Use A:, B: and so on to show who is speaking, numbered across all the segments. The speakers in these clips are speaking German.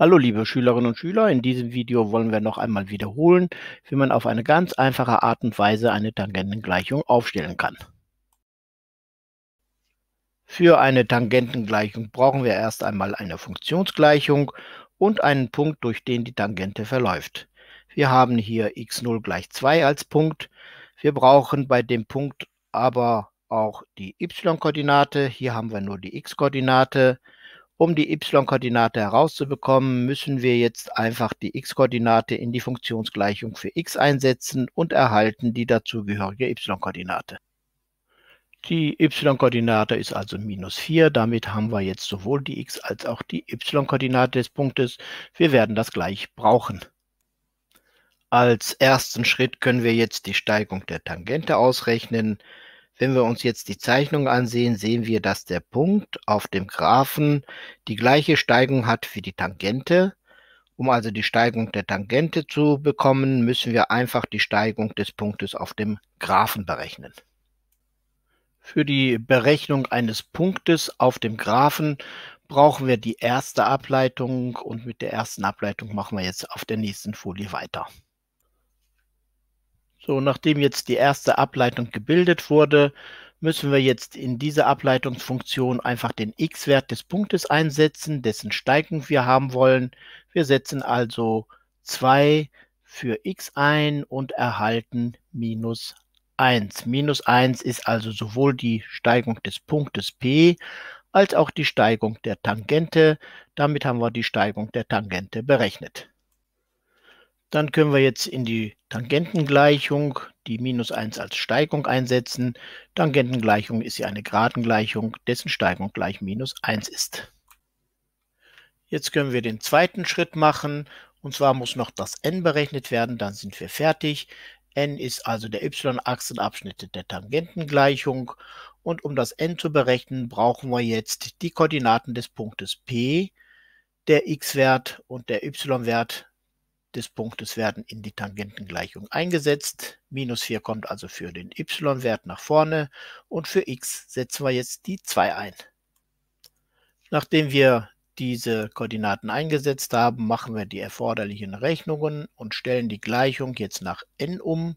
A: Hallo liebe Schülerinnen und Schüler, in diesem Video wollen wir noch einmal wiederholen, wie man auf eine ganz einfache Art und Weise eine Tangentengleichung aufstellen kann. Für eine Tangentengleichung brauchen wir erst einmal eine Funktionsgleichung und einen Punkt, durch den die Tangente verläuft. Wir haben hier x0 gleich 2 als Punkt. Wir brauchen bei dem Punkt aber auch die y-Koordinate. Hier haben wir nur die x-Koordinate. Um die y-Koordinate herauszubekommen, müssen wir jetzt einfach die x-Koordinate in die Funktionsgleichung für x einsetzen und erhalten die dazugehörige y-Koordinate. Die y-Koordinate ist also minus 4. Damit haben wir jetzt sowohl die x- als auch die y-Koordinate des Punktes. Wir werden das gleich brauchen. Als ersten Schritt können wir jetzt die Steigung der Tangente ausrechnen. Wenn wir uns jetzt die Zeichnung ansehen, sehen wir, dass der Punkt auf dem Graphen die gleiche Steigung hat wie die Tangente. Um also die Steigung der Tangente zu bekommen, müssen wir einfach die Steigung des Punktes auf dem Graphen berechnen. Für die Berechnung eines Punktes auf dem Graphen brauchen wir die erste Ableitung und mit der ersten Ableitung machen wir jetzt auf der nächsten Folie weiter. So, nachdem jetzt die erste Ableitung gebildet wurde, müssen wir jetzt in dieser Ableitungsfunktion einfach den x-Wert des Punktes einsetzen, dessen Steigung wir haben wollen. Wir setzen also 2 für x ein und erhalten minus 1. Minus 1 ist also sowohl die Steigung des Punktes p als auch die Steigung der Tangente. Damit haben wir die Steigung der Tangente berechnet. Dann können wir jetzt in die Tangentengleichung die minus 1 als Steigung einsetzen. Tangentengleichung ist ja eine Gradengleichung, dessen Steigung gleich minus 1 ist. Jetzt können wir den zweiten Schritt machen. Und zwar muss noch das n berechnet werden, dann sind wir fertig. n ist also der y-Achsenabschnitt der Tangentengleichung. Und um das n zu berechnen, brauchen wir jetzt die Koordinaten des Punktes p, der x-Wert und der y-Wert des Punktes werden in die Tangentengleichung eingesetzt. Minus 4 kommt also für den y-Wert nach vorne und für x setzen wir jetzt die 2 ein. Nachdem wir diese Koordinaten eingesetzt haben, machen wir die erforderlichen Rechnungen und stellen die Gleichung jetzt nach n um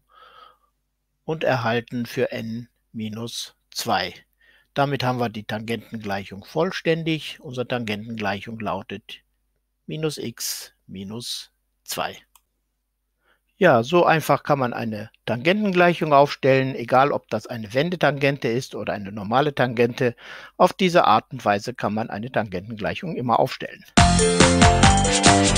A: und erhalten für n minus 2. Damit haben wir die Tangentengleichung vollständig. Unsere Tangentengleichung lautet minus x minus 2. Ja, so einfach kann man eine Tangentengleichung aufstellen, egal ob das eine Wendetangente ist oder eine normale Tangente. Auf diese Art und Weise kann man eine Tangentengleichung immer aufstellen. Musik